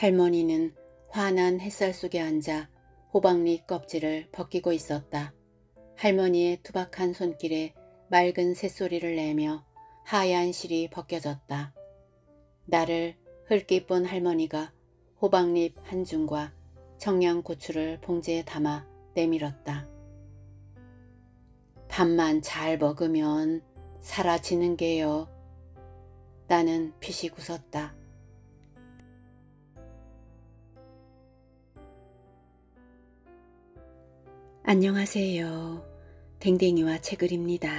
할머니는 환한 햇살 속에 앉아 호박잎 껍질을 벗기고 있었다. 할머니의 투박한 손길에 맑은 새소리를 내며 하얀 실이 벗겨졌다. 나를 흙깃본 할머니가 호박잎 한 줌과 청양고추를 봉지에 담아 내밀었다. 밥만 잘 먹으면 사라지는 게요. 나는 피식 웃었다. 안녕하세요. 댕댕이와 책을입니다.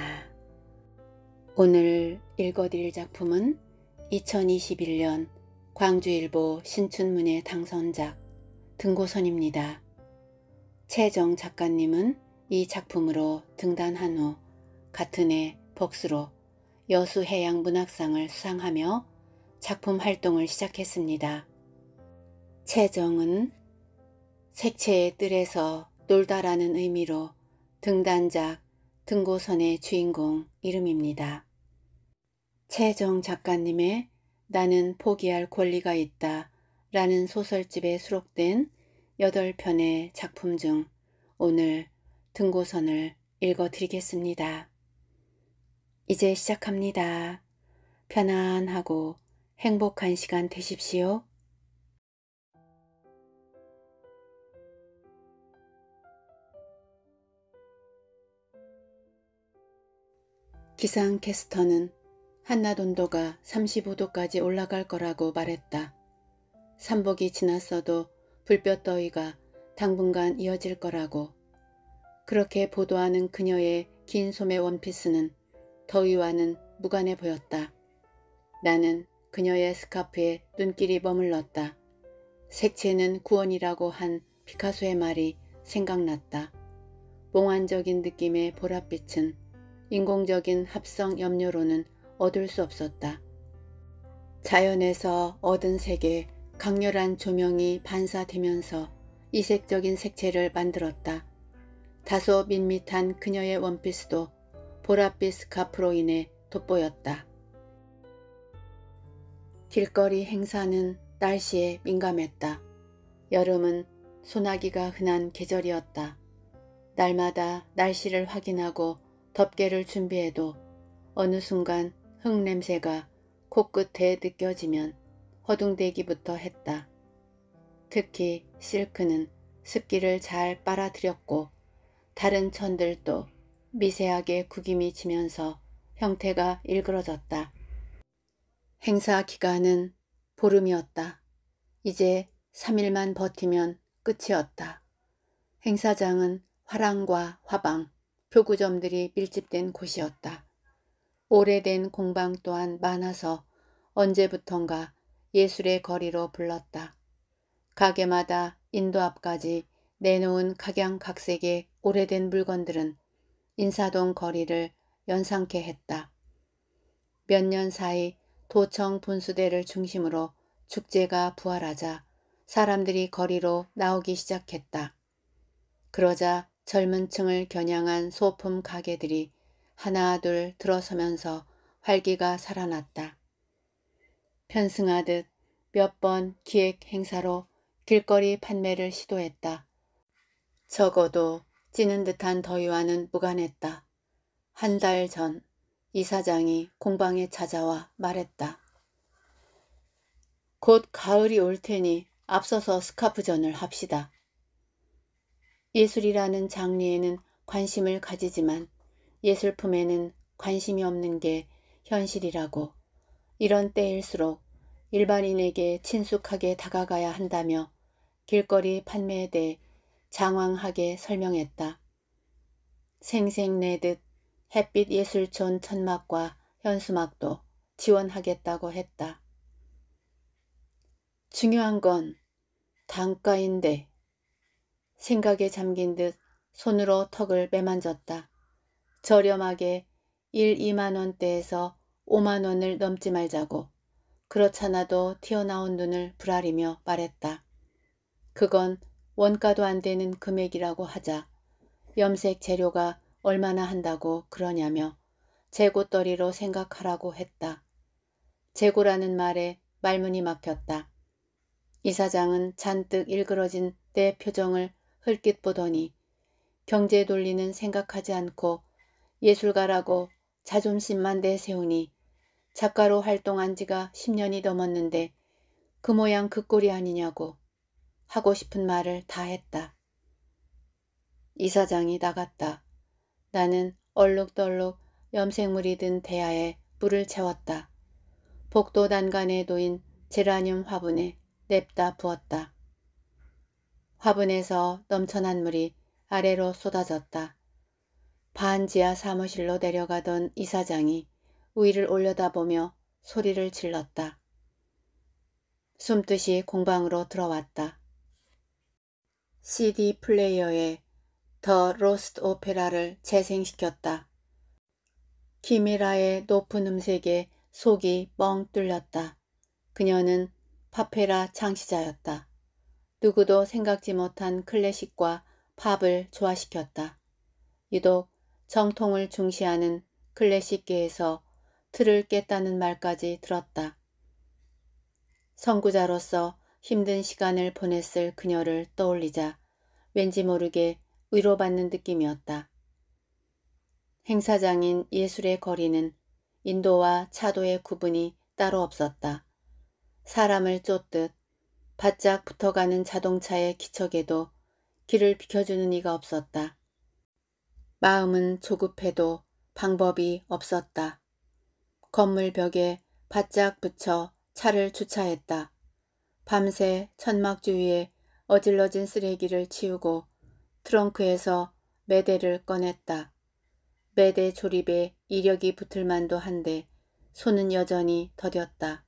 오늘 읽어드릴 작품은 2021년 광주일보 신춘문예 당선작 등고선입니다. 최정 작가님은 이 작품으로 등단한 후 같은 해 복수로 여수해양문학상을 수상하며 작품 활동을 시작했습니다. 최정은 색채의 뜰에서 놀다라는 의미로 등단작, 등고선의 주인공 이름입니다. 최정 작가님의 나는 포기할 권리가 있다 라는 소설집에 수록된 8편의 작품 중 오늘 등고선을 읽어드리겠습니다. 이제 시작합니다. 편안하고 행복한 시간 되십시오. 기상캐스터는 한낮 온도가 35도까지 올라갈 거라고 말했다. 삼복이 지났어도 불볕 더위가 당분간 이어질 거라고. 그렇게 보도하는 그녀의 긴 소매 원피스는 더위와는 무관해 보였다. 나는 그녀의 스카프에 눈길이 머물렀다. 색채는 구원이라고 한 피카소의 말이 생각났다. 몽환적인 느낌의 보랏빛은 인공적인 합성 염료로는 얻을 수 없었다. 자연에서 얻은 색에 강렬한 조명이 반사되면서 이색적인 색채를 만들었다. 다소 밋밋한 그녀의 원피스도 보랏빛 스카프로 인해 돋보였다. 길거리 행사는 날씨에 민감했다. 여름은 소나기가 흔한 계절이었다. 날마다 날씨를 확인하고 덮개를 준비해도 어느 순간 흙냄새가 코끝에 느껴지면 허둥대기부터 했다. 특히 실크는 습기를 잘 빨아들였고 다른 천들도 미세하게 구김이 지면서 형태가 일그러졌다. 행사 기간은 보름이었다. 이제 3일만 버티면 끝이었다. 행사장은 화랑과 화방, 표구점들이 밀집된 곳이었다. 오래된 공방 또한 많아서 언제부턴가 예술의 거리로 불렀다. 가게마다 인도 앞까지 내놓은 각양각색의 오래된 물건들은 인사동 거리를 연상케 했다. 몇 년 사이 도청 분수대를 중심으로 축제가 부활하자 사람들이 거리로 나오기 시작했다. 그러자 젊은 층을 겨냥한 소품 가게들이 하나 둘 들어서면서 활기가 살아났다. 편승하듯 몇 번 기획 행사로 길거리 판매를 시도했다. 적어도 찌는 듯한 더위와는 무관했다. 한 달 전 이사장이 공방에 찾아와 말했다. 곧 가을이 올 테니 앞서서 스카프전을 합시다. 예술이라는 장르에는 관심을 가지지만 예술품에는 관심이 없는 게 현실이라고 이런 때일수록 일반인에게 친숙하게 다가가야 한다며 길거리 판매에 대해 장황하게 설명했다. 생생내듯 햇빛 예술촌 천막과 현수막도 지원하겠다고 했다. 중요한 건 단가인데 생각에 잠긴 듯 손으로 턱을 빼만졌다. 저렴하게 1, 2만원대에서 5만원을 넘지 말자고 그렇잖아도 튀어나온 눈을 부라리며 말했다. 그건 원가도 안 되는 금액이라고 하자 염색 재료가 얼마나 한다고 그러냐며 재고떨이로 생각하라고 했다. 재고라는 말에 말문이 막혔다. 이사장은 잔뜩 일그러진 내 표정을 흘낏 보더니 경제 돌리는 생각하지 않고 예술가라고 자존심만 내세우니 작가로 활동한 지가 10년이 넘었는데 그 모양 그 꼴이 아니냐고 하고 싶은 말을 다 했다. 이사장이 나갔다. 나는 얼룩덜룩 염색물이 든 대야에 물을 채웠다. 복도 단간에 놓인 제라늄 화분에 냅다 부었다. 화분에서 넘쳐난 물이 아래로 쏟아졌다. 반 지하 사무실로 내려가던 이사장이 위를 올려다보며 소리를 질렀다. 숨듯이 공방으로 들어왔다. CD 플레이어에 더 로스트 오페라를 재생시켰다. 키미라의 높은 음색에 속이 뻥 뚫렸다. 그녀는 파페라 창시자였다. 누구도 생각지 못한 클래식과 팝을 조화시켰다. 유독 정통을 중시하는 클래식계에서 틀을 깼다는 말까지 들었다. 선구자로서 힘든 시간을 보냈을 그녀를 떠올리자 왠지 모르게 위로받는 느낌이었다. 행사장인 예술의 거리는 인도와 차도의 구분이 따로 없었다. 사람을 쫓듯 바짝 붙어가는 자동차의 기척에도 길을 비켜주는 이가 없었다. 마음은 조급해도 방법이 없었다. 건물 벽에 바짝 붙여 차를 주차했다. 밤새 천막 주위에 어질러진 쓰레기를 치우고 트렁크에서 매대를 꺼냈다. 매대 조립에 이력이 붙을 만도 한데 손은 여전히 더뎠다.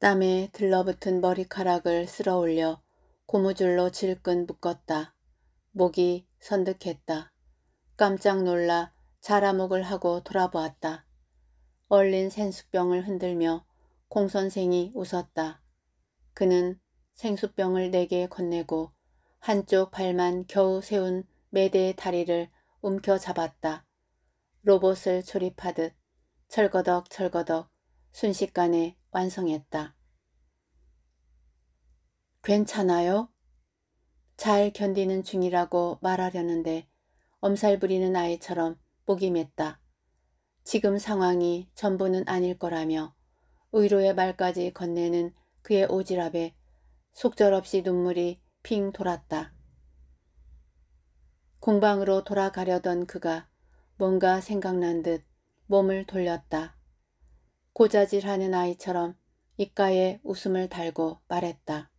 땀에 들러붙은 머리카락을 쓸어 올려 고무줄로 질끈 묶었다. 목이 선득했다. 깜짝 놀라 자라목을 하고 돌아보았다. 얼린 생수병을 흔들며 공선생이 웃었다. 그는 생수병을 내게 건네고 한쪽 발만 겨우 세운 매대의 다리를 움켜잡았다. 로봇을 조립하듯 철거덕철거덕 순식간에 완성했다. 괜찮아요? 잘 견디는 중이라고 말하려는데 엄살 부리는 아이처럼 목이 맸다. 지금 상황이 전부는 아닐 거라며 의로의 말까지 건네는 그의 오지랖에 속절없이 눈물이 핑 돌았다. 공방으로 돌아가려던 그가 뭔가 생각난 듯 몸을 돌렸다. 고자질하는 아이처럼 입가에 웃음을 달고 말했다.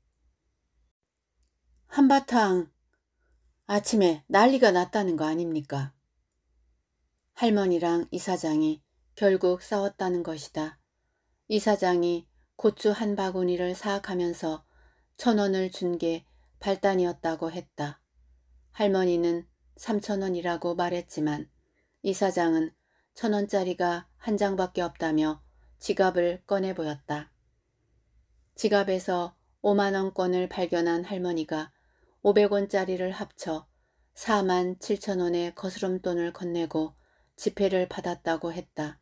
한바탕 아침에 난리가 났다는 거 아닙니까? 할머니랑 이사장이 결국 싸웠다는 것이다. 이사장이 고추 한 바구니를 사악하면서 천 원을 준 게 발단이었다고 했다. 할머니는 삼천 원이라고 말했지만 이사장은 천 원짜리가 한 장밖에 없다며 지갑을 꺼내 보였다. 지갑에서 5만원권을 발견한 할머니가 500원짜리를 합쳐 4만 7천원의 거스름돈을 건네고 지폐를 받았다고 했다.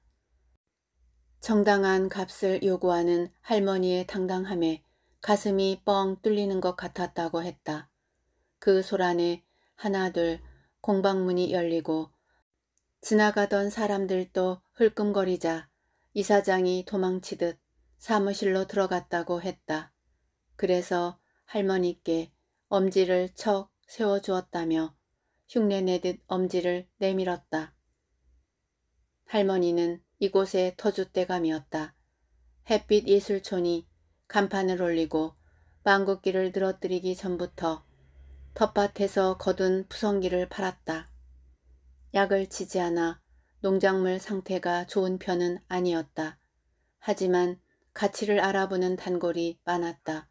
정당한 값을 요구하는 할머니의 당당함에 가슴이 뻥 뚫리는 것 같았다고 했다. 그 소란에 하나둘 공방문이 열리고 지나가던 사람들도 흘끔거리자 이사장이 도망치듯 사무실로 들어갔다고 했다. 그래서 할머니께 엄지를 척 세워주었다며 흉내내듯 엄지를 내밀었다. 할머니는 이곳의 터줏대감이었다. 햇빛 예술촌이 간판을 올리고 망국기를 늘어뜨리기 전부터 텃밭에서 거둔 부성기를 팔았다. 약을 치지 않아 농작물 상태가 좋은 편은 아니었다. 하지만 가치를 알아보는 단골이 많았다.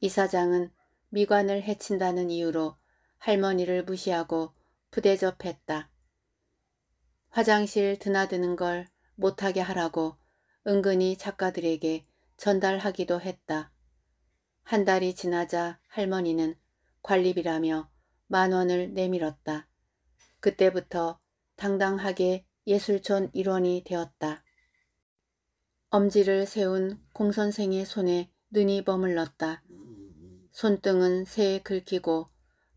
이사장은 미관을 해친다는 이유로 할머니를 무시하고 부대접했다. 화장실 드나드는 걸 못하게 하라고 은근히 작가들에게 전달하기도 했다. 한 달이 지나자 할머니는 관리비라며 만 원을 내밀었다. 그때부터 당당하게 예술촌 일원이 되었다. 엄지를 세운 공선생의 손에 눈이 머물렀다. 손등은 새에 긁히고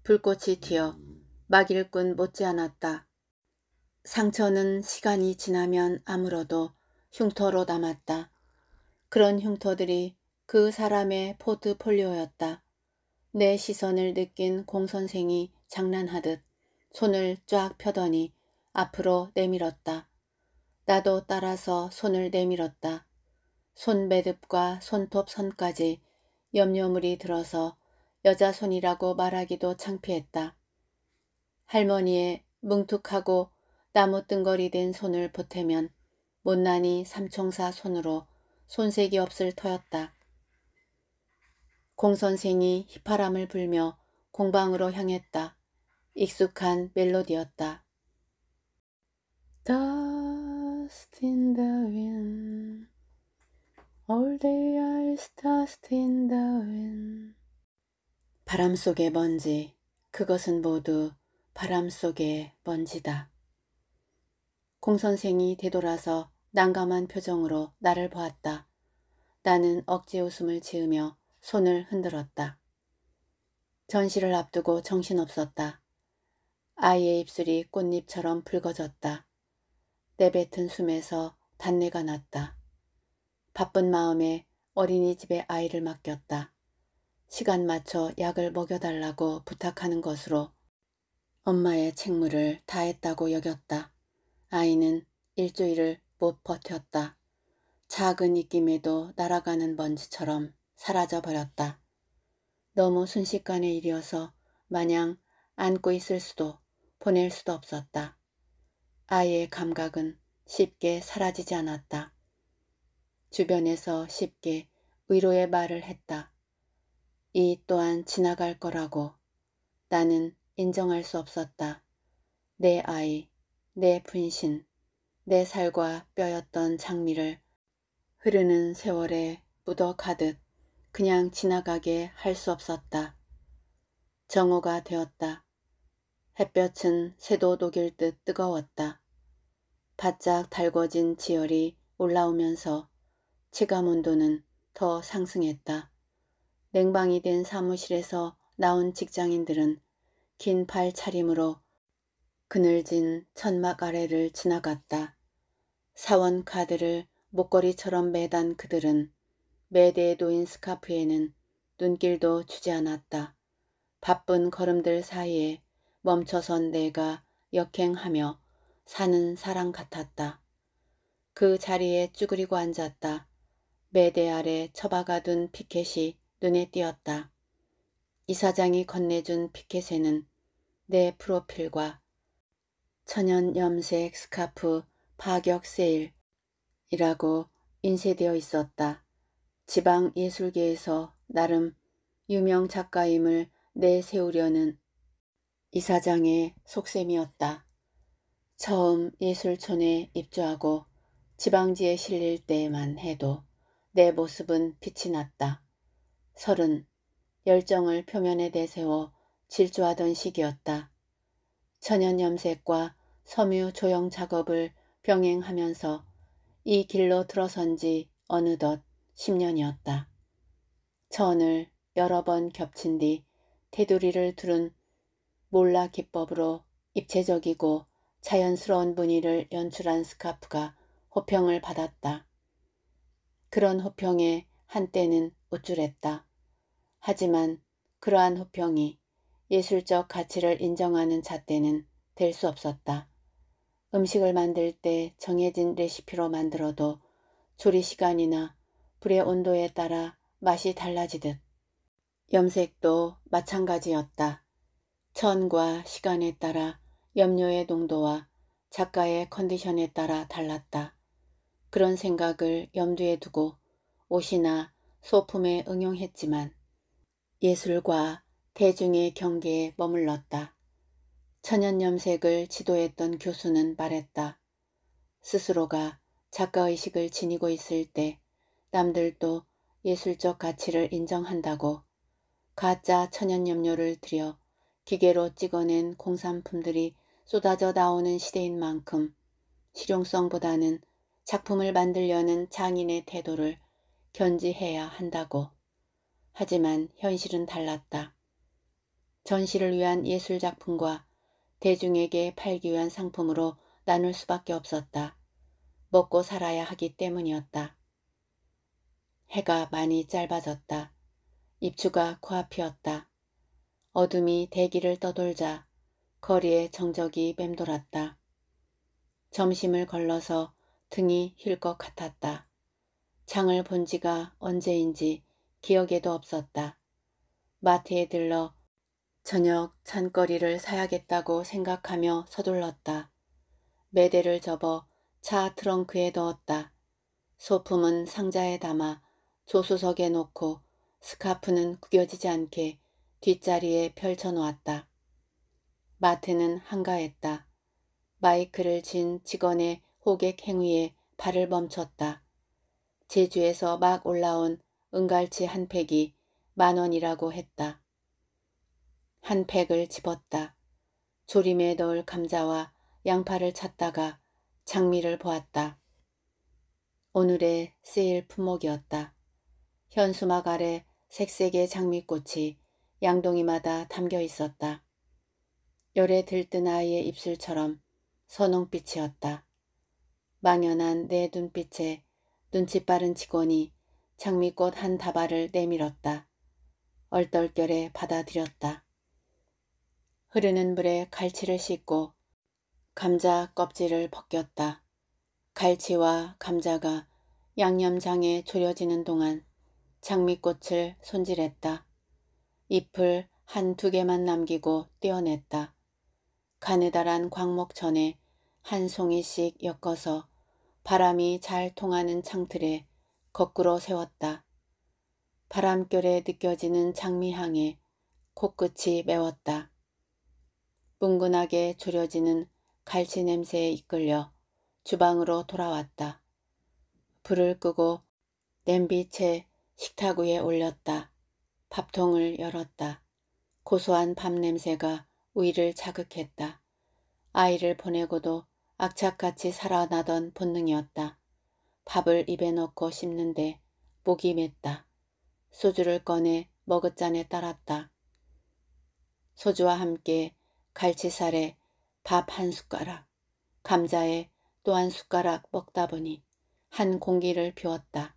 불꽃이 튀어 막일꾼 못지않았다. 상처는 시간이 지나면 아무래도 흉터로 남았다. 그런 흉터들이 그 사람의 포트폴리오였다. 내 시선을 느낀 공선생이 장난하듯 손을 쫙 펴더니 앞으로 내밀었다. 나도 따라서 손을 내밀었다. 손매듭과 손톱 선까지 염려물이 들어서 여자 손이라고 말하기도 창피했다. 할머니의 뭉툭하고 나무뜬거리 된 손을 보태면 못난이 삼총사 손으로 손색이 없을 터였다. 공선생이 휘파람을 불며 공방으로 향했다. 익숙한 멜로디였다. dust in the wind. All day I s dust in the wind. 바람 속의 먼지, 그것은 모두 바람 속의 먼지다. 공 선생이 되돌아서 난감한 표정으로 나를 보았다. 나는 억지 웃음을 지으며 손을 흔들었다. 전시를 앞두고 정신없었다. 아이의 입술이 꽃잎처럼 붉어졌다. 내뱉은 숨에서 단내가 났다. 바쁜 마음에 어린이집에 아이를 맡겼다. 시간 맞춰 약을 먹여달라고 부탁하는 것으로 엄마의 책무를 다했다고 여겼다. 아이는 일주일을 못 버텼다. 작은 입김에도 날아가는 먼지처럼 사라져버렸다. 너무 순식간의 일이어서 마냥 안고 있을 수도 보낼 수도 없었다. 아이의 감각은 쉽게 사라지지 않았다. 주변에서 쉽게 위로의 말을 했다. 이 또한 지나갈 거라고 나는 인정할 수 없었다. 내 아이, 내 분신, 내 살과 뼈였던 장미를 흐르는 세월에 묻어가듯 그냥 지나가게 할 수 없었다. 정오가 되었다. 햇볕은 새도 녹일 듯 뜨거웠다. 바짝 달궈진 지열이 올라오면서 체감 온도는 더 상승했다. 냉방이 된 사무실에서 나온 직장인들은 긴 팔 차림으로 그늘진 천막 아래를 지나갔다. 사원 카드를 목걸이처럼 매단 그들은 매대에 놓인 스카프에는 눈길도 주지 않았다. 바쁜 걸음들 사이에 멈춰선 내가 역행하며 사는 사람 같았다. 그 자리에 쭈그리고 앉았다. 매대 아래 처박아 둔 피켓이 눈에 띄었다. 이사장이 건네준 피켓에는 내 프로필과 천연 염색 스카프 파격 세일이라고 인쇄되어 있었다. 지방 예술계에서 나름 유명 작가임을 내세우려는 이사장의 속셈이었다. 처음 예술촌에 입주하고 지방지에 실릴 때만 해도 내 모습은 빛이 났다. 서른, 열정을 표면에 내세워 질주하던 시기였다. 천연 염색과 섬유 조형 작업을 병행하면서 이 길로 들어선 지 어느덧 10년이었다. 천을 여러 번 겹친 뒤 테두리를 두른 몰라 기법으로 입체적이고 자연스러운 무늬를 연출한 스카프가 호평을 받았다. 그런 호평에 한때는 우쭐했다. 하지만 그러한 호평이 예술적 가치를 인정하는 잣대는 될 수 없었다. 음식을 만들 때 정해진 레시피로 만들어도 조리 시간이나 불의 온도에 따라 맛이 달라지듯 염색도 마찬가지였다. 천과 시간에 따라 염료의 농도와 작가의 컨디션에 따라 달랐다. 그런 생각을 염두에 두고 옷이나 소품에 응용했지만 예술과 대중의 경계에 머물렀다. 천연염색을 지도했던 교수는 말했다. 스스로가 작가의식을 지니고 있을 때 남들도 예술적 가치를 인정한다고 가짜 천연염료를 들여 기계로 찍어낸 공산품들이 쏟아져 나오는 시대인 만큼 실용성보다는 작품을 만들려는 장인의 태도를 견지해야 한다고. 하지만 현실은 달랐다. 전시를 위한 예술작품과 대중에게 팔기 위한 상품으로 나눌 수밖에 없었다. 먹고 살아야 하기 때문이었다. 해가 많이 짧아졌다. 입추가 코앞이었다. 어둠이 대기를 떠돌자 거리에 정적이 맴돌았다. 점심을 걸러서 등이 힐 것 같았다. 장을 본 지가 언제인지 기억에도 없었다. 마트에 들러 저녁 잔거리를 사야겠다고 생각하며 서둘렀다. 매대를 접어 차 트렁크에 넣었다. 소품은 상자에 담아 조수석에 놓고 스카프는 구겨지지 않게 뒷자리에 펼쳐놓았다. 마트는 한가했다. 마이크를 진 직원의 호객 행위에 발을 멈췄다. 제주에서 막 올라온 은갈치 한 팩이 만 원이라고 했다. 한 팩을 집었다. 조림에 넣을 감자와 양파를 찾다가 장미를 보았다. 오늘의 세일 품목이었다. 현수막 아래 색색의 장미꽃이 양동이마다 담겨 있었다. 열에 들뜬 아이의 입술처럼 선홍빛이었다. 망연한 내 눈빛에 눈치 빠른 직원이 장미꽃 한 다발을 내밀었다. 얼떨결에 받아들였다. 흐르는 물에 갈치를 씻고 감자 껍질을 벗겼다. 갈치와 감자가 양념장에 졸여지는 동안 장미꽃을 손질했다. 잎을 한 두 개만 남기고 떼어냈다. 가느다란 광목 전에 한 송이씩 엮어서 바람이 잘 통하는 창틀에 거꾸로 세웠다. 바람결에 느껴지는 장미향에 코끝이 메웠다. 뭉근하게 졸여지는 갈치 냄새에 이끌려 주방으로 돌아왔다. 불을 끄고 냄비채 식탁 위에 올렸다. 밥통을 열었다. 고소한 밥 냄새가 우위를 자극했다. 아이를 보내고도 악착같이 살아나던 본능이었다. 밥을 입에 넣고 씹는데 목이 맸다. 소주를 꺼내 머그잔에 따랐다. 소주와 함께 갈치살에 밥 한 숟가락, 감자에 또 한 숟가락 먹다 보니 한 공기를 비웠다.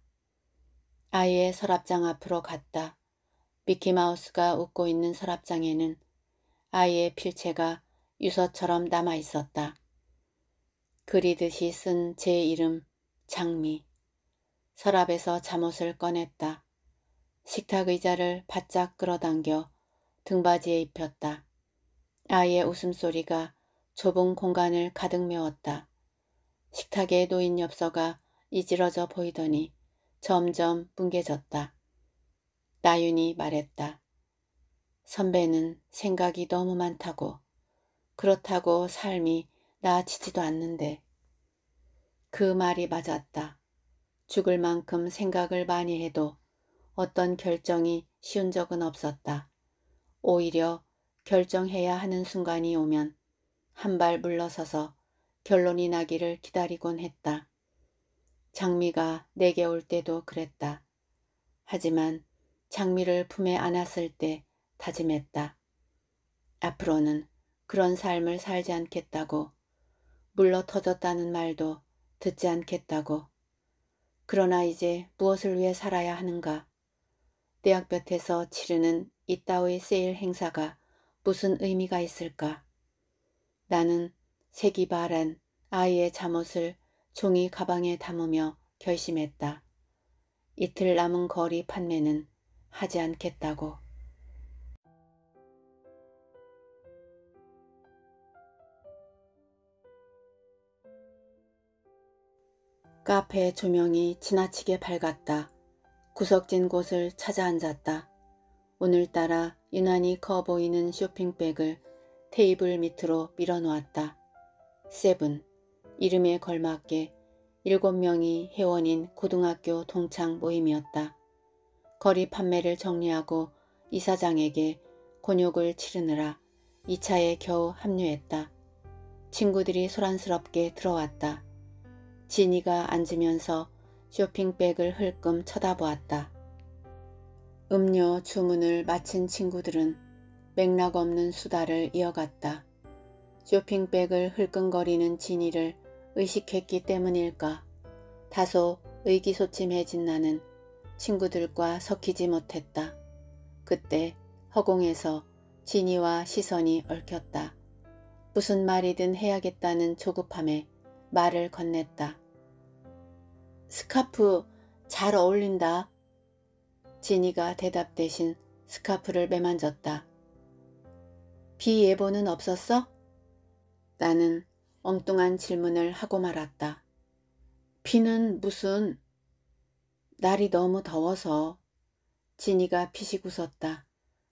아이의 서랍장 앞으로 갔다. 미키마우스가 웃고 있는 서랍장에는 아이의 필체가 유서처럼 남아 있었다. 그리듯이 쓴 제 이름 장미. 서랍에서 잠옷을 꺼냈다. 식탁 의자를 바짝 끌어당겨 등받이에 입혔다. 아이의 웃음소리가 좁은 공간을 가득 메웠다. 식탁에 놓인 엽서가 이질어져 보이더니 점점 뭉개졌다. 나윤이 말했다. 선배는 생각이 너무 많다고 그렇다고 삶이 나아지지도 않는데 그 말이 맞았다. 죽을 만큼 생각을 많이 해도 어떤 결정이 쉬운 적은 없었다. 오히려 결정해야 하는 순간이 오면 한 발 물러서서 결론이 나기를 기다리곤 했다. 장미가 내게 올 때도 그랬다. 하지만 장미를 품에 안았을 때 다짐했다. 앞으로는 그런 삶을 살지 않겠다고 물러 터졌다는 말도 듣지 않겠다고 그러나 이제 무엇을 위해 살아야 하는가 대학볕에서 치르는 이따위 세일 행사가 무슨 의미가 있을까 나는 색이 바란 아이의 잠옷을 종이 가방에 담으며 결심했다. 이틀 남은 거리 판매는 하지 않겠다고. 카페 조명이 지나치게 밝았다. 구석진 곳을 찾아 앉았다. 오늘따라 유난히 커 보이는 쇼핑백을 테이블 밑으로 밀어놓았다. 세븐, 이름에 걸맞게 일곱 명이 회원인 고등학교 동창 모임이었다. 거리 판매를 정리하고 이사장에게 곤욕을 치르느라 2차에 겨우 합류했다. 친구들이 소란스럽게 들어왔다. 진이가 앉으면서 쇼핑백을 흘끔 쳐다보았다. 음료 주문을 마친 친구들은 맥락 없는 수다를 이어갔다. 쇼핑백을 흘끔거리는 진이를 의식했기 때문일까 다소 의기소침해진 나는 친구들과 섞이지 못했다. 그때 허공에서 진이와 시선이 얽혔다. 무슨 말이든 해야겠다는 조급함에 말을 건넸다. 스카프 잘 어울린다. 지니가 대답 대신 스카프를 매만졌다. 비예보는 없었어? 나는 엉뚱한 질문을 하고 말았다. 비는 무슨 날이 너무 더워서 지니가 피식 웃었다.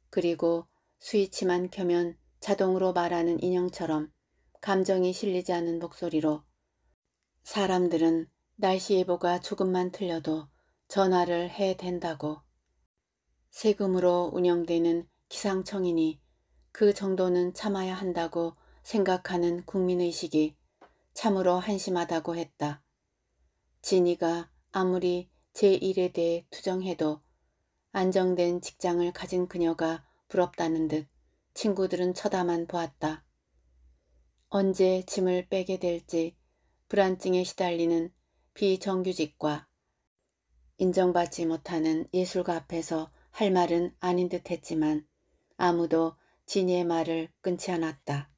그리고 스위치만 켜면 자동으로 말하는 인형처럼 감정이 실리지 않은 목소리로 사람들은 날씨 예보가 조금만 틀려도 전화를 해된다고 세금으로 운영되는 기상청이니 그 정도는 참아야 한다고 생각하는 국민의식이 참으로 한심하다고 했다. 진이가 아무리 제일에 대해 투정해도 안정된 직장을 가진 그녀가 부럽다는 듯 친구들은 쳐다만 보았다. 언제 짐을 빼게 될지 불안증에 시달리는 비정규직과 인정받지 못하는 예술가 앞에서 할 말은 아닌 듯 했지만 아무도 진이의 말을 끊지 않았다.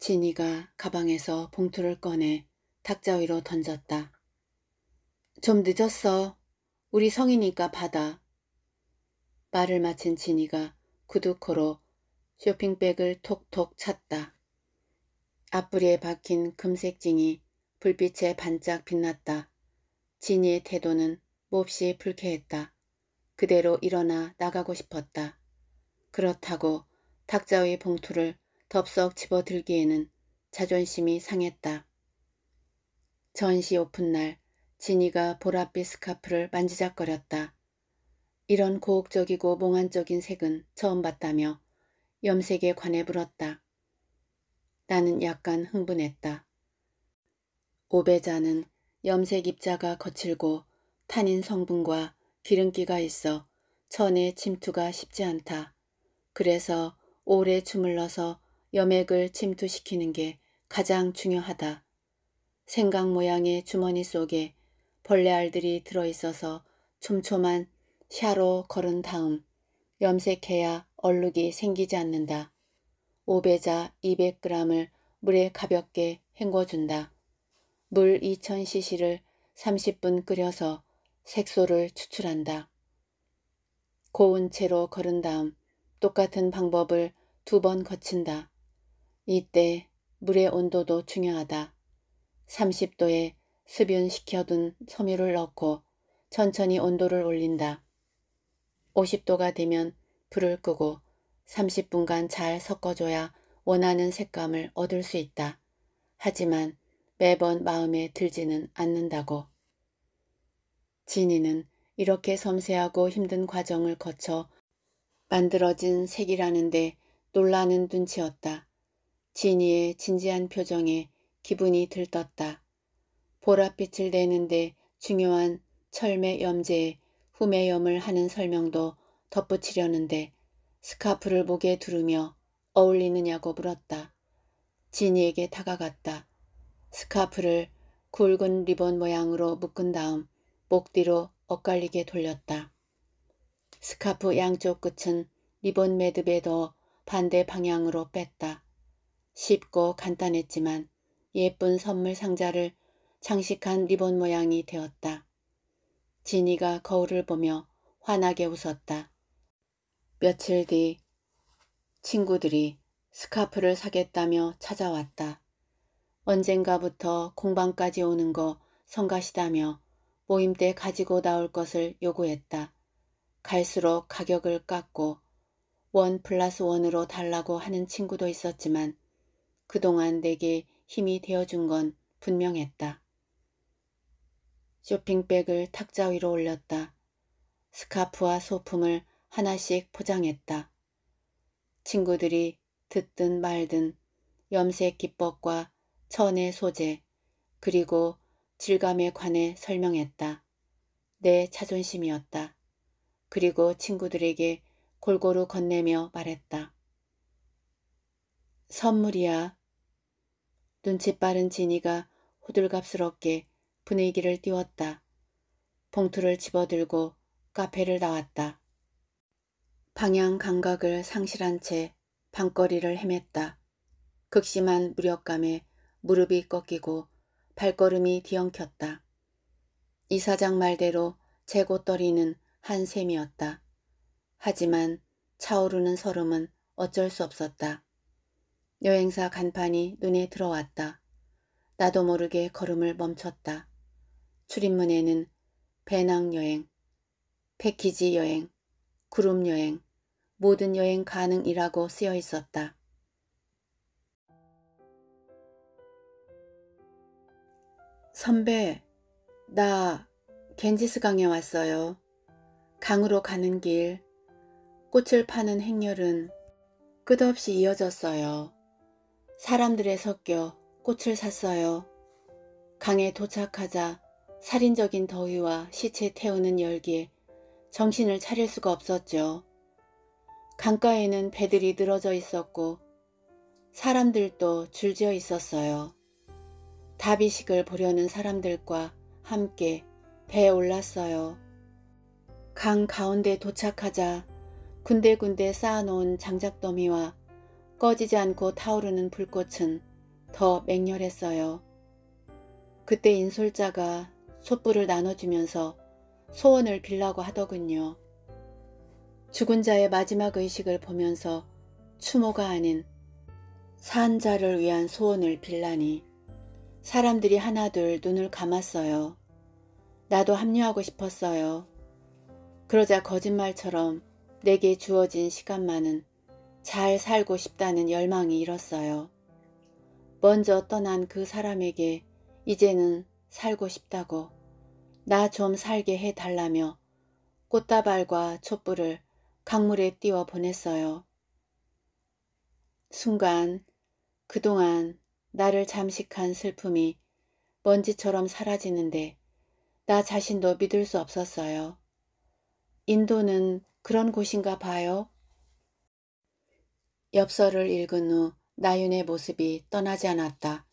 진이가 가방에서 봉투를 꺼내 탁자 위로 던졌다. 좀 늦었어. 우리 성이니까 받아. 말을 마친 진이가 구두코로 쇼핑백을 톡톡 찼다. 앞부리에 박힌 금색 징이 불빛에 반짝 빛났다. 진이의 태도는 몹시 불쾌했다. 그대로 일어나 나가고 싶었다. 그렇다고 탁자의 봉투를 덥석 집어들기에는 자존심이 상했다. 전시 오픈 날 진이가 보랏빛 스카프를 만지작거렸다. 이런 고혹적이고 몽환적인 색은 처음 봤다며 염색에 관해 물었다. 나는 약간 흥분했다. 오배자는 염색 입자가 거칠고 탄닌 성분과 기름기가 있어 천의 침투가 쉽지 않다. 그래서 오래 주물러서 염액을 침투시키는 게 가장 중요하다. 생강 모양의 주머니 속에 벌레알들이 들어있어서 촘촘한 샤로 걸은 다음 염색해야 얼룩이 생기지 않는다. 오배자 200g을 물에 가볍게 헹궈준다. 물 2000cc를 30분 끓여서 색소를 추출한다. 고운 채로 걸은 다음 똑같은 방법을 두 번 거친다. 이때 물의 온도도 중요하다. 30도에 수변시켜둔 섬유를 넣고 천천히 온도를 올린다. 50도가 되면 불을 끄고 30분간 잘 섞어줘야 원하는 색감을 얻을 수 있다. 하지만 매번 마음에 들지는 않는다고. 진이는 이렇게 섬세하고 힘든 과정을 거쳐 만들어진 색이라는데 놀라는 눈치였다. 진이의 진지한 표정에 기분이 들떴다. 보랏빛을 내는데 중요한 철매 염제에 후매염을 하는 설명도 덧붙이려는데 스카프를 목에 두르며 어울리느냐고 물었다. 진이에게 다가갔다. 스카프를 굵은 리본 모양으로 묶은 다음 목 뒤로 엇갈리게 돌렸다. 스카프 양쪽 끝은 리본 매듭에 넣어 반대 방향으로 뺐다. 쉽고 간단했지만 예쁜 선물 상자를 장식한 리본 모양이 되었다. 지니가 거울을 보며 환하게 웃었다. 며칠 뒤 친구들이 스카프를 사겠다며 찾아왔다. 언젠가부터 공방까지 오는 거 성가시다며 모임 때 가지고 나올 것을 요구했다. 갈수록 가격을 깎고 원 플러스 원으로 달라고 하는 친구도 있었지만 그동안 내게 힘이 되어준 건 분명했다. 쇼핑백을 탁자 위로 올렸다. 스카프와 소품을 하나씩 포장했다. 친구들이 듣든 말든 염색 기법과 천의 소재, 그리고 질감에 관해 설명했다. 내 자존심이었다. 그리고 친구들에게 골고루 건네며 말했다. 선물이야. 눈치 빠른 지니가 호들갑스럽게 분위기를 띄웠다. 봉투를 집어들고 카페를 나왔다. 방향 감각을 상실한 채 방거리를 헤맸다. 극심한 무력감에 무릎이 꺾이고 발걸음이 뒤엉켰다. 이사장 말대로 재고 떨이는 한 셈이었다. 하지만 차오르는 설움은 어쩔 수 없었다. 여행사 간판이 눈에 들어왔다. 나도 모르게 걸음을 멈췄다. 출입문에는 배낭여행, 패키지 여행, 그룹 여행, 모든 여행 가능이라고 쓰여 있었다. 선배, 나 겐지스 강에 왔어요. 강으로 가는 길, 꽃을 파는 행렬은 끝없이 이어졌어요. 사람들에 섞여 꽃을 샀어요. 강에 도착하자 살인적인 더위와 시체 태우는 열기에 정신을 차릴 수가 없었죠. 강가에는 배들이 늘어져 있었고 사람들도 줄지어 있었어요. 다비식을 보려는 사람들과 함께 배에 올랐어요. 강 가운데 도착하자 군데군데 쌓아놓은 장작더미와 꺼지지 않고 타오르는 불꽃은 더 맹렬했어요. 그때 인솔자가 촛불을 나눠주면서 소원을 빌라고 하더군요. 죽은 자의 마지막 의식을 보면서 추모가 아닌 산자를 위한 소원을 빌라니 사람들이 하나둘 눈을 감았어요. 나도 합류하고 싶었어요. 그러자 거짓말처럼 내게 주어진 시간만은 잘 살고 싶다는 열망이 일었어요. 먼저 떠난 그 사람에게 이제는 살고 싶다고 나 좀 살게 해달라며 꽃다발과 촛불을 강물에 띄워 보냈어요. 순간 그동안 나를 잠식한 슬픔이 먼지처럼 사라지는데 나 자신도 믿을 수 없었어요. 인도는 그런 곳인가 봐요. 엽서를 읽은 후 나윤의 모습이 떠나지 않았다.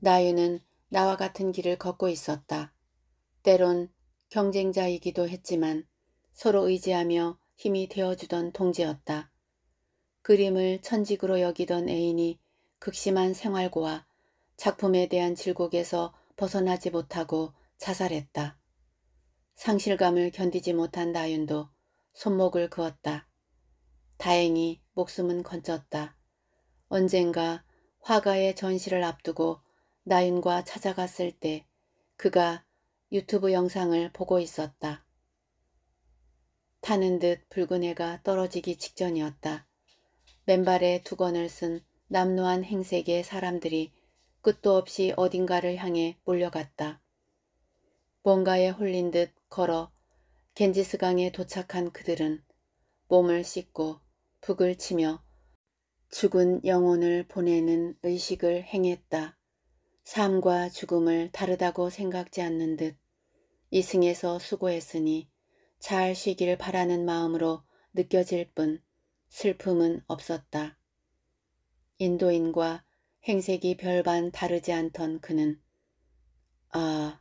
나윤은 나와 같은 길을 걷고 있었다. 때론 경쟁자이기도 했지만 서로 의지하며 힘이 되어주던 동지였다. 그림을 천직으로 여기던 애인이 극심한 생활고와 작품에 대한 질곡에서 벗어나지 못하고 자살했다. 상실감을 견디지 못한 나윤도 손목을 그었다. 다행히 목숨은 건졌다. 언젠가 화가의 전시를 앞두고 나윤과 찾아갔을 때 그가 유튜브 영상을 보고 있었다. 타는 듯 붉은 해가 떨어지기 직전이었다. 맨발에 두건을 쓴 남노한 행색의 사람들이 끝도 없이 어딘가를 향해 몰려갔다. 뭔가에 홀린 듯 걸어 겐지스강에 도착한 그들은 몸을 씻고 북을 치며 죽은 영혼을 보내는 의식을 행했다. 삶과 죽음을 다르다고 생각지 않는 듯 이승에서 수고했으니 잘 쉬길 바라는 마음으로 느껴질 뿐 슬픔은 없었다. 인도인과 행색이 별반 다르지 않던 그는 아,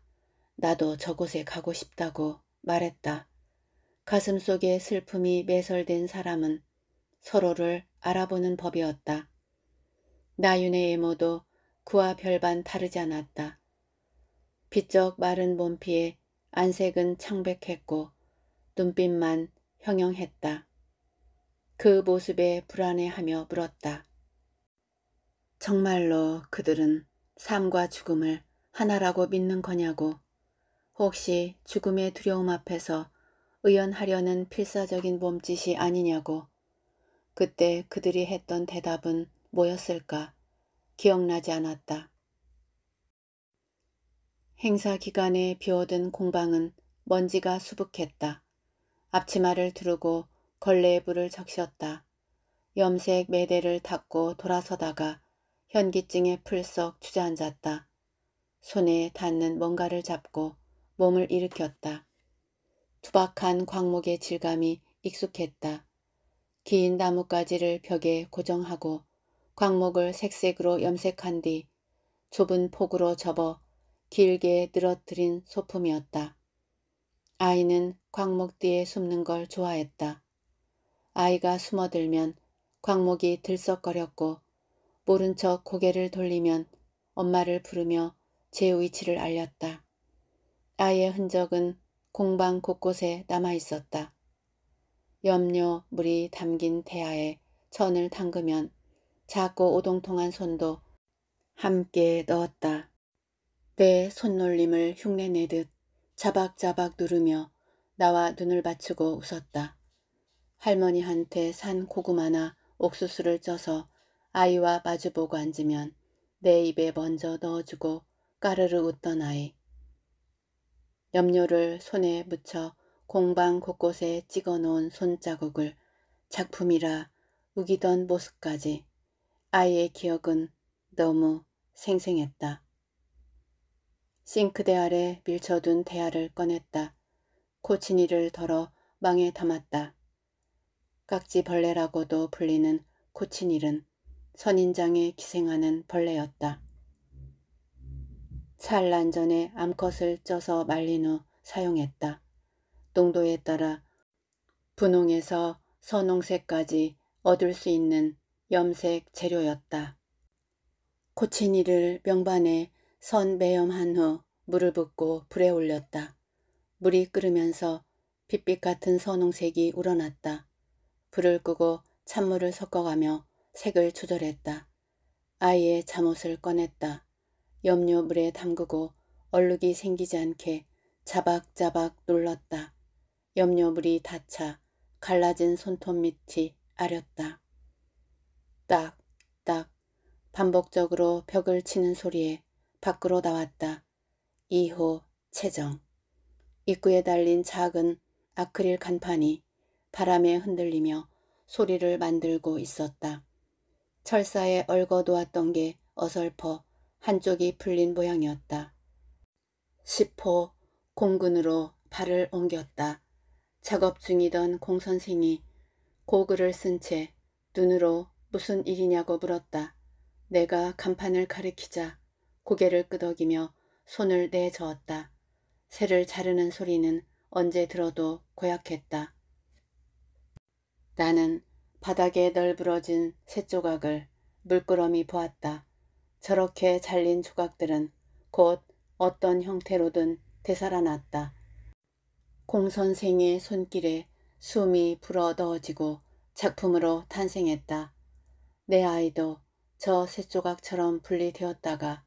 나도 저곳에 가고 싶다고 말했다. 가슴 속에 슬픔이 매설된 사람은 서로를 알아보는 법이었다. 나윤의 외모도 그와 별반 다르지 않았다. 비쩍 마른 몸피에 안색은 창백했고 눈빛만 형형했다. 그 모습에 불안해하며 물었다. 정말로 그들은 삶과 죽음을 하나라고 믿는 거냐고 혹시 죽음의 두려움 앞에서 의연하려는 필사적인 몸짓이 아니냐고 그때 그들이 했던 대답은 뭐였을까 기억나지 않았다. 행사 기간에 비워둔 공방은 먼지가 수북했다. 앞치마를 두르고 걸레에 불을 적셨다. 염색 매대를 닦고 돌아서다가 현기증에 풀썩 주저앉았다. 손에 닿는 뭔가를 잡고 몸을 일으켰다. 투박한 광목의 질감이 익숙했다. 긴 나뭇가지를 벽에 고정하고 광목을 색색으로 염색한 뒤 좁은 폭으로 접어 길게 늘어뜨린 소품이었다. 아이는 광목 뒤에 숨는 걸 좋아했다. 아이가 숨어들면 광목이 들썩거렸고 모른 척 고개를 돌리면 엄마를 부르며 제 위치를 알렸다. 아이의 흔적은 공방 곳곳에 남아 있었다. 염려 물이 담긴 대야에 천을 담그면 작고 오동통한 손도 함께 넣었다. 내 손놀림을 흉내내듯 자박자박 누르며 나와 눈을 맞추고 웃었다. 할머니한테 산 고구마나 옥수수를 쪄서 아이와 마주보고 앉으면 내 입에 먼저 넣어주고 까르르 웃던 아이. 염료를 손에 묻혀 공방 곳곳에 찍어놓은 손자국을 작품이라 우기던 모습까지 아이의 기억은 너무 생생했다. 싱크대 아래 밀쳐둔 대야를 꺼냈다. 코치니를 덜어 망에 담았다. 깍지벌레라고도 불리는 코치니는 선인장에 기생하는 벌레였다. 산란 전에 암컷을 쪄서 말린 후 사용했다. 농도에 따라 분홍에서 선홍색까지 얻을 수 있는 염색 재료였다. 코치니를 명반에 선 매염한 후 물을 붓고 불에 올렸다. 물이 끓으면서 빛빛 같은 선홍색이 우러났다. 불을 끄고 찬물을 섞어가며 색을 조절했다. 아이의 잠옷을 꺼냈다. 염료 물에 담그고 얼룩이 생기지 않게 자박자박 눌렀다. 염료 물이 닫혀 갈라진 손톱 밑이 아렸다. 딱, 딱, 반복적으로 벽을 치는 소리에 밖으로 나왔다. 2호 채정. 입구에 달린 작은 아크릴 간판이 바람에 흔들리며 소리를 만들고 있었다. 철사에 얽어 놓았던 게 어설퍼 한쪽이 풀린 모양이었다. 10호 공근으로 발을 옮겼다. 작업 중이던 공선생이 고글을 쓴 채 눈으로 무슨 일이냐고 물었다. 내가 간판을 가리키자 고개를 끄덕이며 손을 내저었다. 새를 자르는 소리는 언제 들어도 고약했다. 나는 바닥에 널브러진 새조각을 물끄러미 보았다. 저렇게 잘린 조각들은 곧 어떤 형태로든 되살아났다. 공선생의 손길에 숨이 불어 넣어지고 작품으로 탄생했다. 내 아이도 저 새조각처럼 분리되었다가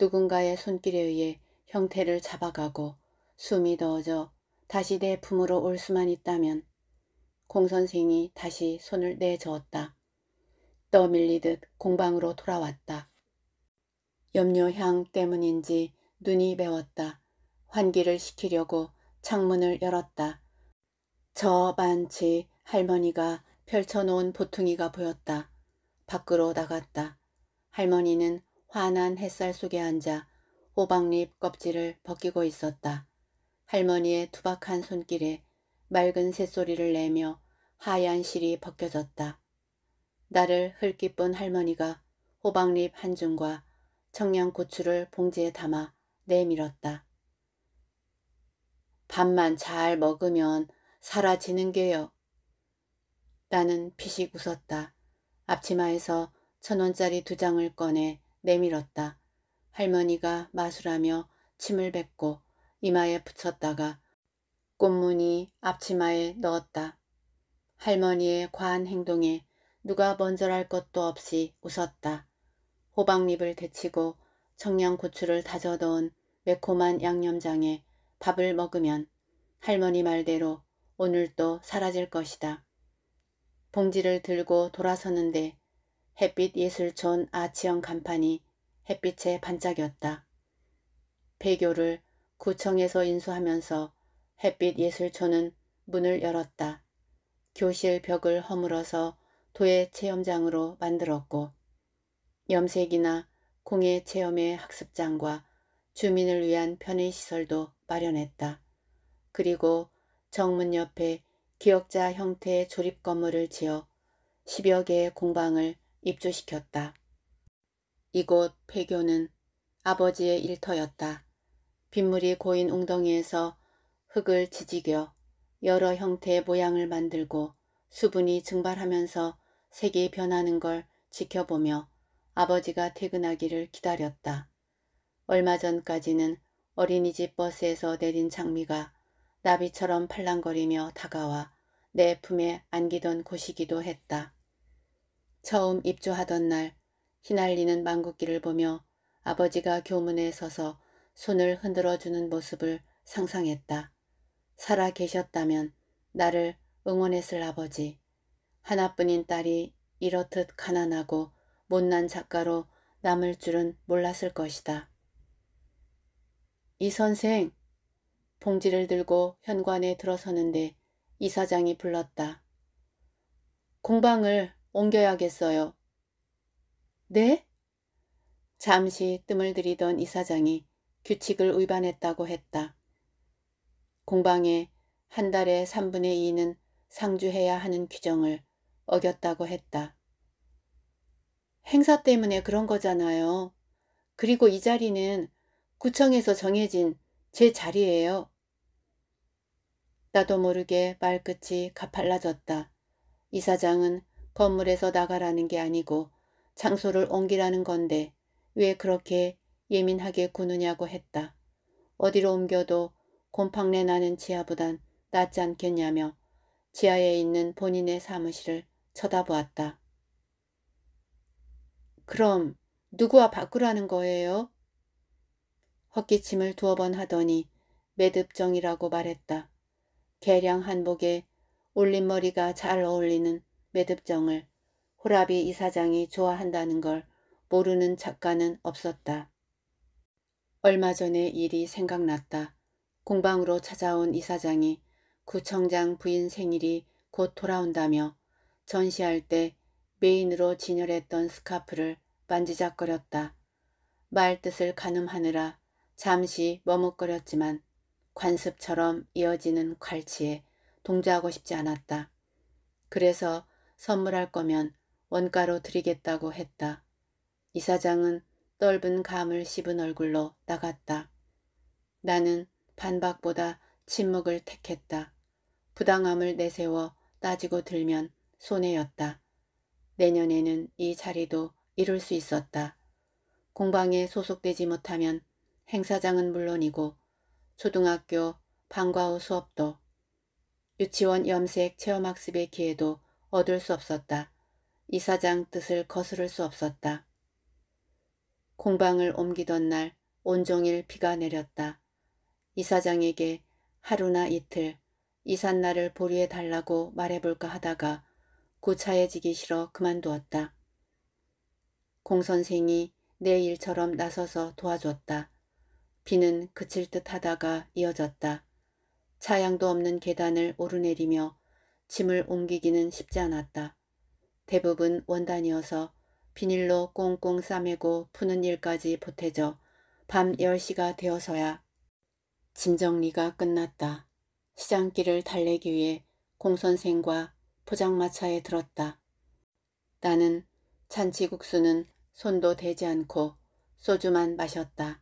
누군가의 손길에 의해 형태를 잡아가고 숨이 넣어져 다시 내 품으로 올 수만 있다면 공선생이 다시 손을 내저었다. 떠밀리듯 공방으로 돌아왔다. 염려향 때문인지 눈이 매웠다. 환기를 시키려고 창문을 열었다. 저 반치 할머니가 펼쳐놓은 보퉁이가 보였다. 밖으로 나갔다. 할머니는 환한 햇살 속에 앉아 호박잎 껍질을 벗기고 있었다. 할머니의 투박한 손길에 맑은 새소리를 내며 하얀 실이 벗겨졌다. 나를 흘기뿐 할머니가 호박잎 한 줌과 청양고추를 봉지에 담아 내밀었다. 밥만 잘 먹으면 사라지는 게요. 나는 피식 웃었다. 앞치마에서 천 원짜리 두 장을 꺼내 내밀었다. 할머니가 마술하며 침을 뱉고 이마에 붙였다가 꽃무늬 앞치마에 넣었다. 할머니의 과한 행동에 누가 먼저랄 것도 없이 웃었다. 호박잎을 데치고 청양고추를 다져 넣은 매콤한 양념장에 밥을 먹으면 할머니 말대로 오늘도 사라질 것이다. 봉지를 들고 돌아서는데 햇빛 예술촌 아치형 간판이 햇빛에 반짝였다. 폐교를 구청에서 인수하면서 햇빛 예술촌은 문을 열었다. 교실 벽을 허물어서 도의 체험장으로 만들었고 염색이나 공예 체험의 학습장과 주민을 위한 편의시설도 마련했다. 그리고 정문 옆에 기억자 형태의 조립 건물을 지어 10여 개의 공방을 입주시켰다. 이곳 폐교는 아버지의 일터였다. 빗물이 고인 웅덩이에서 흙을 지지겨 여러 형태의 모양을 만들고 수분이 증발하면서 색이 변하는 걸 지켜보며 아버지가 퇴근하기를 기다렸다. 얼마 전까지는 어린이집 버스에서 내린 장미가 나비처럼 팔랑거리며 다가와 내 품에 안기던 곳이기도 했다. 처음 입주하던 날 휘날리는 망국기를 보며 아버지가 교문에 서서 손을 흔들어주는 모습을 상상했다. 살아 계셨다면 나를 응원했을 아버지. 하나뿐인 딸이 이렇듯 가난하고 못난 작가로 남을 줄은 몰랐을 것이다. 이 선생! 봉지를 들고 현관에 들어서는데 이사장이 불렀다. 공방을 옮겨야겠어요. 네? 잠시 뜸을 들이던 이사장이 규칙을 위반했다고 했다. 공방에 한 달에 3분의 2는 상주해야 하는 규정을 어겼다고 했다. 행사 때문에 그런 거잖아요. 그리고 이 자리는 구청에서 정해진 제 자리예요. 나도 모르게 말끝이 가팔라졌다. 이사장은 건물에서 나가라는 게 아니고 장소를 옮기라는 건데 왜 그렇게 예민하게 구느냐고 했다. 어디로 옮겨도 곰팡내 나는 지하보단 낫지 않겠냐며 지하에 있는 본인의 사무실을 쳐다보았다. 그럼 누구와 바꾸라는 거예요? 헛기침을 두어 번 하더니 매듭정이라고 말했다. 개량 한복에 올린 머리가 잘 어울리는 매듭정을 호라비 이사장이 좋아한다는 걸 모르는 작가는 없었다. 얼마 전에 일이 생각났다. 공방으로 찾아온 이사장이 구청장 부인 생일이 곧 돌아온다며 전시할 때 메인으로 진열했던 스카프를 만지작거렸다. 말 뜻을 가늠하느라 잠시 머뭇거렸지만 관습처럼 이어지는 콸치에 동조하고 싶지 않았다. 그래서 선물할 거면 원가로 드리겠다고 했다. 이사장은 떫은 감을 씹은 얼굴로 나갔다. 나는 반박보다 침묵을 택했다. 부당함을 내세워 따지고 들면 손해였다. 내년에는 이 자리도 이룰 수 있었다. 공방에 소속되지 못하면 행사장은 물론이고 초등학교 방과 후 수업도 유치원 염색 체험학습의 기회도 얻을 수 없었다. 이사장 뜻을 거스를 수 없었다. 공방을 옮기던 날 온종일 비가 내렸다. 이사장에게 하루나 이틀 이삿날을 보류해 달라고 말해볼까 하다가 고차해지기 싫어 그만두었다. 공선생이 내 일처럼 나서서 도와줬다. 비는 그칠 듯 하다가 이어졌다. 차양도 없는 계단을 오르내리며 짐을 옮기기는 쉽지 않았다. 대부분 원단이어서 비닐로 꽁꽁 싸매고 푸는 일까지 보태져 밤 10시가 되어서야 짐 정리가 끝났다. 시장길을 달래기 위해 공선생과 포장마차에 들었다. 나는 잔치국수는 손도 대지 않고 소주만 마셨다.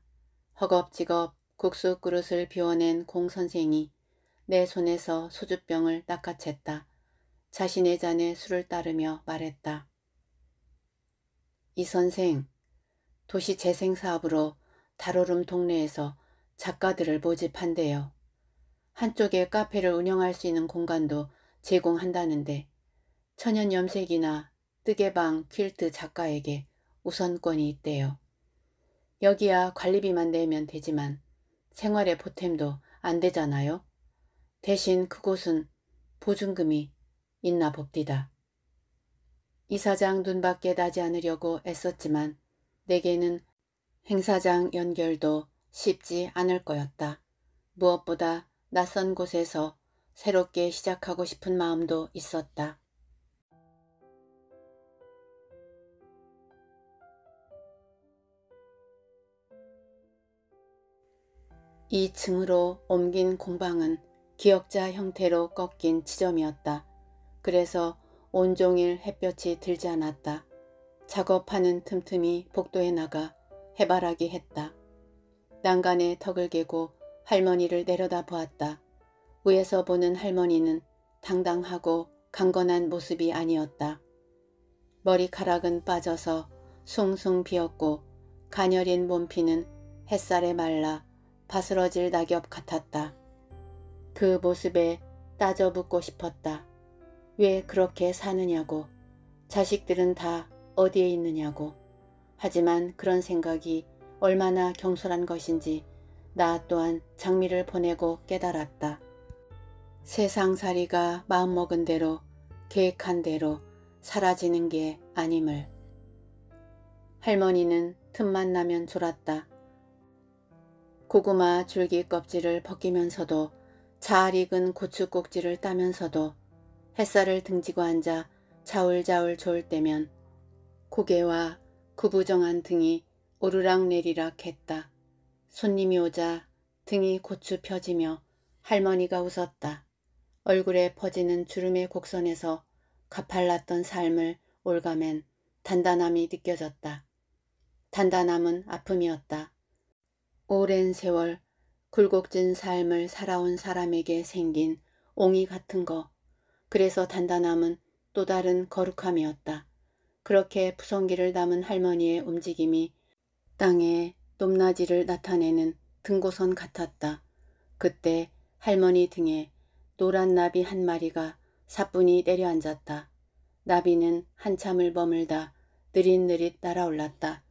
허겁지겁 국수 그릇을 비워낸 공선생이 내 손에서 소주병을 낚아챘다. 자신의 잔에 술을 따르며 말했다. 이 선생, 도시 재생사업으로 달오름 동네에서 작가들을 모집한대요. 한쪽에 카페를 운영할 수 있는 공간도 제공한다는데 천연 염색이나 뜨개방, 퀼트 작가에게 우선권이 있대요. 여기야 관리비만 내면 되지만 생활의 보탬도 안 되잖아요. 대신 그곳은 보증금이 있나 봅디다. 이사장 눈밖에 나지 않으려고 애썼지만 내게는 행사장 연결도 쉽지 않을 거였다. 무엇보다 낯선 곳에서 새롭게 시작하고 싶은 마음도 있었다. 이층으로 옮긴 공방은 기역자 형태로 꺾인 지점이었다. 그래서 온종일 햇볕이 들지 않았다. 작업하는 틈틈이 복도에 나가 해바라기 했다. 난간에 턱을 개고 할머니를 내려다 보았다. 위에서 보는 할머니는 당당하고 강건한 모습이 아니었다. 머리카락은 빠져서 숭숭 비었고 가녀린 몸피는 햇살에 말라 바스러질 낙엽 같았다. 그 모습에 따져 붙고 싶었다. 왜 그렇게 사느냐고. 자식들은 다 어디에 있느냐고. 하지만 그런 생각이 얼마나 경솔한 것인지 나 또한 장미를 보내고 깨달았다. 세상살이가 마음먹은 대로 계획한 대로 사라지는 게 아님을. 할머니는 틈만 나면 졸았다. 고구마 줄기 껍질을 벗기면서도 잘 익은 고추 꼭지를 따면서도 햇살을 등지고 앉아 자울자울 졸 때면 고개와 구부정한 등이 오르락내리락 했다. 손님이 오자 등이 고추 펴지며 할머니가 웃었다. 얼굴에 퍼지는 주름의 곡선에서 가팔랐던 삶을 올가맨 단단함이 느껴졌다. 단단함은 아픔이었다. 오랜 세월 굴곡진 삶을 살아온 사람에게 생긴 옹이 같은 거. 그래서 단단함은 또 다른 거룩함이었다. 그렇게 부성기를 담은 할머니의 움직임이 땅에 높낮이를 나타내는 등고선 같았다. 그때 할머니 등에 노란 나비 한 마리가 사뿐히 내려앉았다. 나비는 한참을 머물다 느릿느릿 날아올랐다.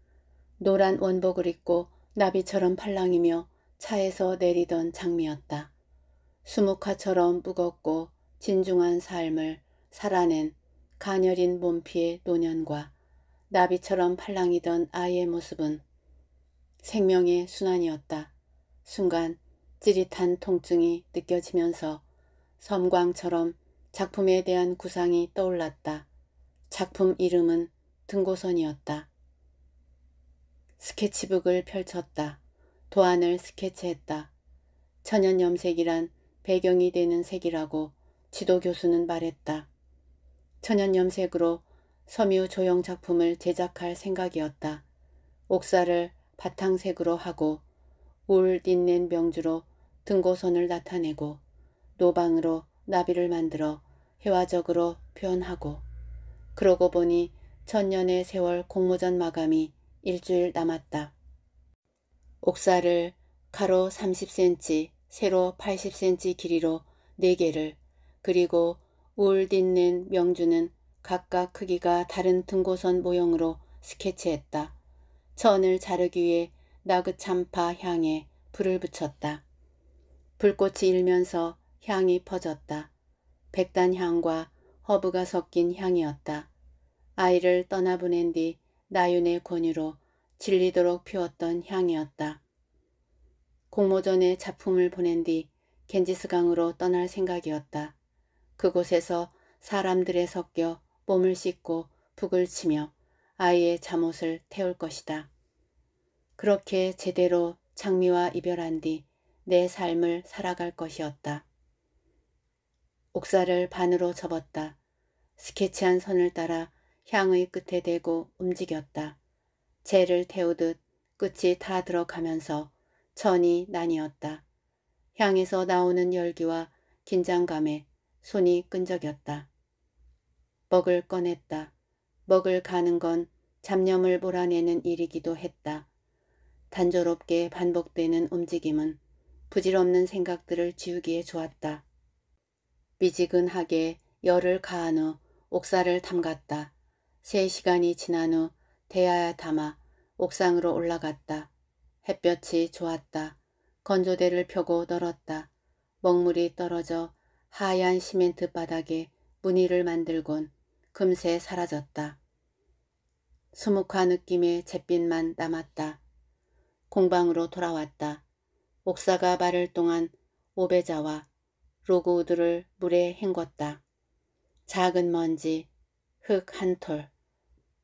노란 원복을 입고 나비처럼 팔랑이며 차에서 내리던 장미였다. 수묵화처럼 무겁고 진중한 삶을 살아낸 가녀린 몸피의 노년과 나비처럼 팔랑이던 아이의 모습은 생명의 순환이었다. 순간 찌릿한 통증이 느껴지면서 섬광처럼 작품에 대한 구상이 떠올랐다. 작품 이름은 등고선이었다. 스케치북을 펼쳤다. 도안을 스케치했다. 천연염색이란 배경이 되는 색이라고 지도 교수는 말했다. 천연염색으로 섬유 조형 작품을 제작할 생각이었다. 옥사를 바탕색으로 하고 울 딛는 명주로 등고선을 나타내고 노방으로 나비를 만들어 회화적으로 표현하고 그러고 보니 천년의 세월 공모전 마감이 일주일 남았다. 옥사를 가로 30cm, 세로 80cm 길이로 4개를 그리고 울 딛는 명주는 각각 크기가 다른 등고선 모형으로 스케치했다. 천을 자르기 위해 나그참파 향에 불을 붙였다. 불꽃이 일면서 향이 퍼졌다. 백단향과 허브가 섞인 향이었다. 아이를 떠나보낸 뒤 나윤의 권유로 질리도록 피웠던 향이었다. 공모전에 작품을 보낸 뒤 겐지스강으로 떠날 생각이었다. 그곳에서 사람들에 섞여 몸을 씻고 북을 치며 아이의 잠옷을 태울 것이다. 그렇게 제대로 장미와 이별한 뒤 내 삶을 살아갈 것이었다. 옥사를 반으로 접었다. 스케치한 선을 따라 향의 끝에 대고 움직였다. 재를 태우듯 끝이 다 들어가면서 천이 나뉘었다. 향에서 나오는 열기와 긴장감에 손이 끈적였다. 먹을 꺼냈다. 먹을 가는 건 잡념을 몰아내는 일이기도 했다. 단조롭게 반복되는 움직임은 부질없는 생각들을 지우기에 좋았다. 미지근하게 열을 가한 후 옥사를 담갔다. 세 시간이 지난 후 대야에 담아 옥상으로 올라갔다. 햇볕이 좋았다. 건조대를 펴고 널었다. 먹물이 떨어져 하얀 시멘트 바닥에 무늬를 만들곤 금세 사라졌다. 수묵화 느낌의 잿빛만 남았다. 공방으로 돌아왔다. 옥사가 바를 동안 오배자와 로그우드를 물에 헹궜다. 작은 먼지, 흙 한 톨.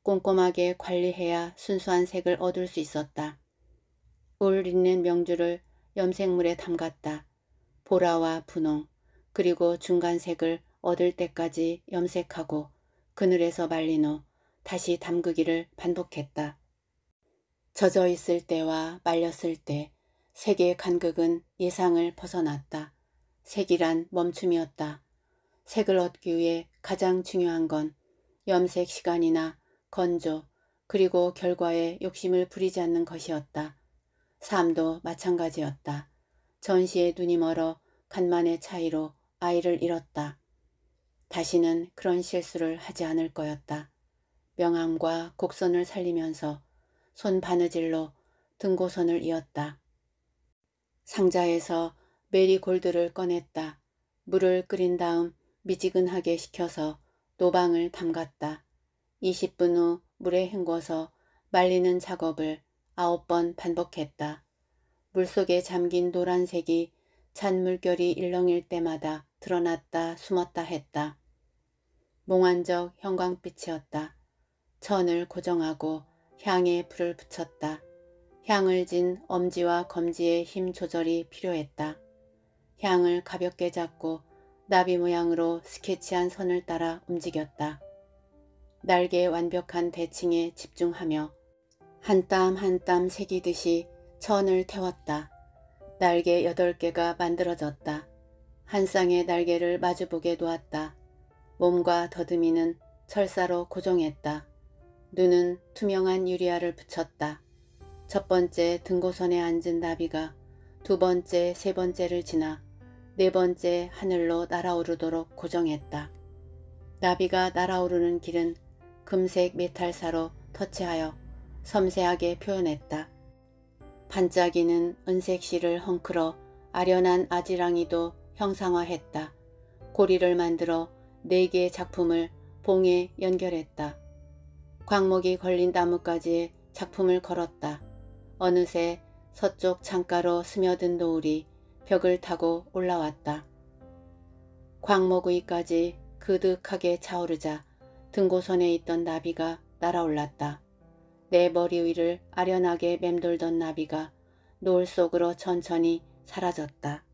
꼼꼼하게 관리해야 순수한 색을 얻을 수 있었다. 울 있는 명주를 염색물에 담갔다. 보라와 분홍, 그리고 중간색을 얻을 때까지 염색하고 그늘에서 말린 후 다시 담그기를 반복했다. 젖어 있을 때와 말렸을 때 색의 간극은 예상을 벗어났다. 색이란 멈춤이었다. 색을 얻기 위해 가장 중요한 건 염색 시간이나 건조 그리고 결과에 욕심을 부리지 않는 것이었다. 삶도 마찬가지였다. 전시에 눈이 멀어 간만의 차이로 아이를 잃었다. 다시는 그런 실수를 하지 않을 거였다. 명암과 곡선을 살리면서 손 바느질로 등고선을 이었다. 상자에서 메리골드를 꺼냈다. 물을 끓인 다음 미지근하게 식혀서 노방을 담갔다. 20분 후 물에 헹궈서 말리는 작업을 9번 반복했다. 물속에 잠긴 노란색이 잔 물결이 일렁일 때마다 드러났다 숨었다 했다. 몽환적 형광빛이었다. 천을 고정하고 향에 불을 붙였다. 향을 진 엄지와 검지의 힘 조절이 필요했다. 향을 가볍게 잡고 나비 모양으로 스케치한 선을 따라 움직였다. 날개의 완벽한 대칭에 집중하며 한 땀 한 땀 새기듯이 천을 태웠다. 날개 여덟 개가 만들어졌다. 한 쌍의 날개를 마주보게 놓았다. 몸과 더듬이는 철사로 고정했다. 눈은 투명한 유리알을 붙였다. 첫 번째 등고선에 앉은 나비가 두 번째, 세 번째를 지나 네 번째 하늘로 날아오르도록 고정했다. 나비가 날아오르는 길은 금색 메탈사로 터치하여 섬세하게 표현했다. 반짝이는 은색실을 헝클어 아련한 아지랑이도 형상화했다. 고리를 만들어 네개의 작품을 봉에 연결했다. 광목이 걸린 나무까지 작품을 걸었다. 어느새 서쪽 창가로 스며든 노을이 벽을 타고 올라왔다. 광목의까지 그득하게 차오르자 등고선에 있던 나비가 날아올랐다. 내 머리 위를 아련하게 맴돌던 나비가 노을 속으로 천천히 사라졌다.